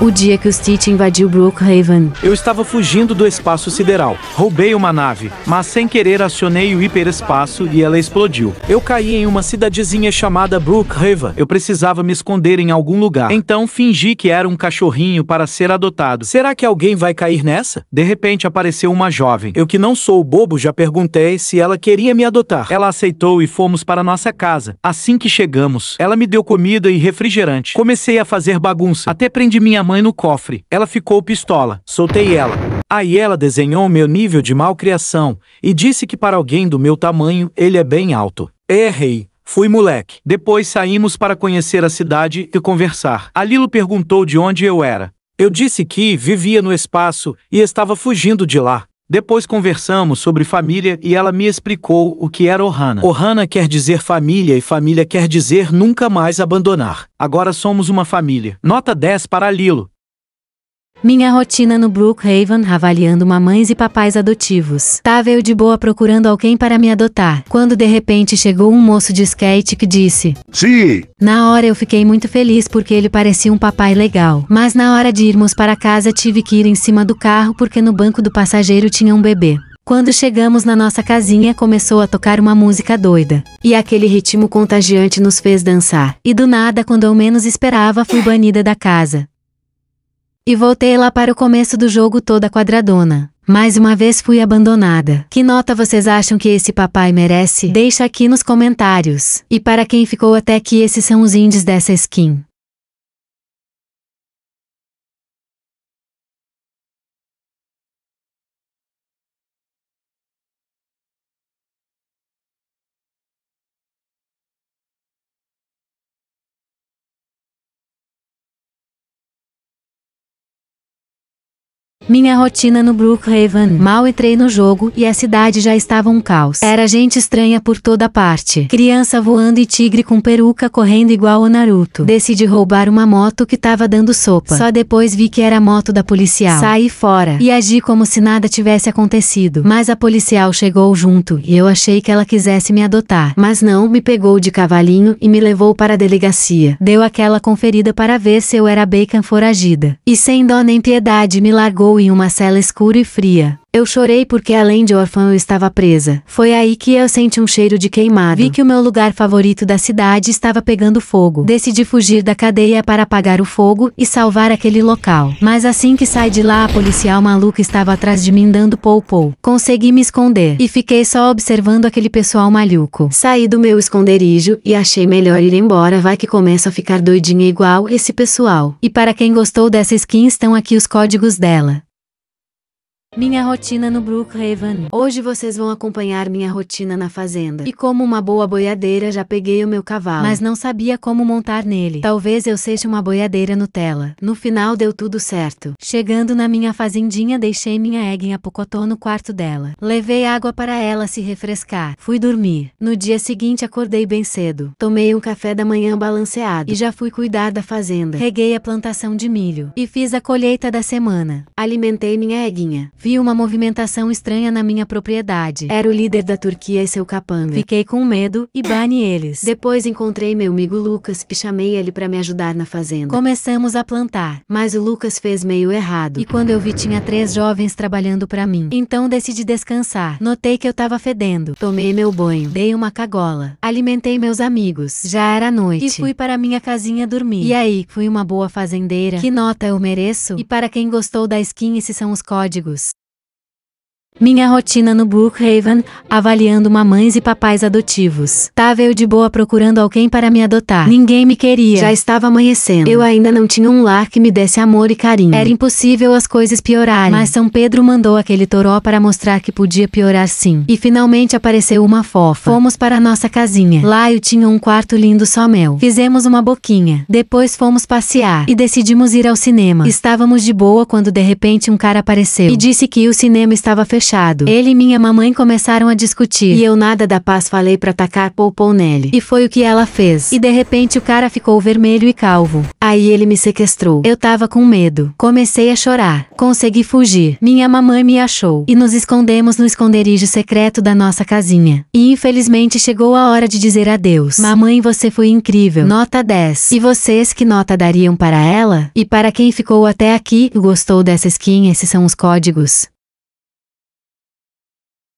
o dia que o Stitch invadiu Brookhaven. Eu estava fugindo do espaço sideral. Roubei uma nave, mas sem querer acionei o hiperespaço e ela explodiu. Eu caí em uma cidadezinha chamada Brookhaven. Eu precisava me esconder em algum lugar. Então fingi que era um cachorrinho para ser adotado. Será que alguém vai cair nessa? De repente apareceu uma jovem. Eu que não sou bobo já perguntei se ela queria me adotar. Ela aceitou e fomos para nossa casa. Assim que chegamos, ela me deu comida e refrigerante. Comecei a fazer bagunça. Até prendi minha mãe no cofre. Ela ficou pistola. Soltei ela. Aí ela desenhou meu nível de malcriação e disse que para alguém do meu tamanho ele é bem alto. Errei. Fui moleque. Depois saímos para conhecer a cidade e conversar. A Lilo perguntou de onde eu era. Eu disse que vivia no espaço e estava fugindo de lá. Depois conversamos sobre família e ela me explicou o que era Ohana. Ohana quer dizer família e família quer dizer nunca mais abandonar. Agora somos uma família. Nota 10 para Lilo. Minha rotina no Brookhaven, avaliando mamães e papais adotivos. Tava eu de boa procurando alguém para me adotar, quando de repente chegou um moço de skate que disse: Sim! Na hora eu fiquei muito feliz porque ele parecia um papai legal. Mas na hora de irmos para casa tive que ir em cima do carro porque no banco do passageiro tinha um bebê. Quando chegamos na nossa casinha, começou a tocar uma música doida. E aquele ritmo contagiante nos fez dançar. E do nada, quando eu menos esperava, fui banida da casa e voltei lá para o começo do jogo toda quadradona. Mais uma vez fui abandonada. Que nota vocês acham que esse papai merece? Deixa aqui nos comentários. E para quem ficou até aqui, esses são os indies dessa skin. Minha rotina no Brookhaven mal entrei no jogo e a cidade já estava um caos. Era gente estranha por toda parte. Criança voando e tigre com peruca correndo igual o Naruto. Decidi roubar uma moto que tava dando sopa. Só depois vi que era a moto da policial. Saí fora e agi como se nada tivesse acontecido. Mas a policial chegou junto e eu achei que ela quisesse me adotar. Mas não, me pegou de cavalinho e me levou para a delegacia. Deu aquela conferida para ver se eu era bacon foragida. E sem dó nem piedade me largou em uma cela escura e fria. Eu chorei porque além de órfã eu estava presa. Foi aí que eu senti um cheiro de queimado. Vi que o meu lugar favorito da cidade estava pegando fogo. Decidi fugir da cadeia para apagar o fogo e salvar aquele local. Mas assim que saí de lá, a policial maluca estava atrás de mim dando pou-pou. Consegui me esconder e fiquei só observando aquele pessoal maluco. Saí do meu esconderijo e achei melhor ir embora, vai que começa a ficar doidinha igual esse pessoal. E para quem gostou dessa skin estão aqui os códigos dela. Minha rotina no Brookhaven. Hoje vocês vão acompanhar minha rotina na fazenda. E como uma boa boiadeira já peguei o meu cavalo, mas não sabia como montar nele. Talvez eu seja uma boiadeira Nutella. No final deu tudo certo. Chegando na minha fazendinha deixei minha eguinha apocotô no quarto dela. Levei água para ela se refrescar. Fui dormir. No dia seguinte acordei bem cedo. Tomei um café da manhã balanceado e já fui cuidar da fazenda. Reguei a plantação de milho e fiz a colheita da semana. Alimentei minha eguinha. Vi uma movimentação estranha na minha propriedade. Era o líder da Turquia e seu capanga. Fiquei com medo e bane eles. Depois encontrei meu amigo Lucas e chamei ele para me ajudar na fazenda. Começamos a plantar, mas o Lucas fez meio errado. E quando eu vi tinha três jovens trabalhando para mim. Então decidi descansar. Notei que eu tava fedendo. Tomei meu banho, dei uma cagola, alimentei meus amigos. Já era noite. E fui para minha casinha dormir. E aí, fui uma boa fazendeira. Que nota eu mereço? E para quem gostou da skin, esses são os códigos. Minha rotina no Brookhaven, avaliando mamães e papais adotivos. Tava eu de boa procurando alguém para me adotar. Ninguém me queria. Já estava amanhecendo. Eu ainda não tinha um lar que me desse amor e carinho. Era impossível as coisas piorarem. Mas São Pedro mandou aquele toró para mostrar que podia piorar sim. E finalmente apareceu uma fofa. Fomos para nossa casinha. Lá eu tinha um quarto lindo só mel. Fizemos uma boquinha. Depois fomos passear. E decidimos ir ao cinema. Estávamos de boa quando de repente um cara apareceu. E disse que o cinema estava fechado fechado. Ele e minha mamãe começaram a discutir. E eu nada da paz falei pra tacar poupou nele. E foi o que ela fez. E de repente o cara ficou vermelho e calvo. Aí ele me sequestrou. Eu tava com medo. Comecei a chorar. Consegui fugir. Minha mamãe me achou. E nos escondemos no esconderijo secreto da nossa casinha. E infelizmente chegou a hora de dizer adeus. Mamãe você foi incrível. Nota 10. E vocês que nota dariam para ela? E para quem ficou até aqui, gostou dessa skin esses são os códigos.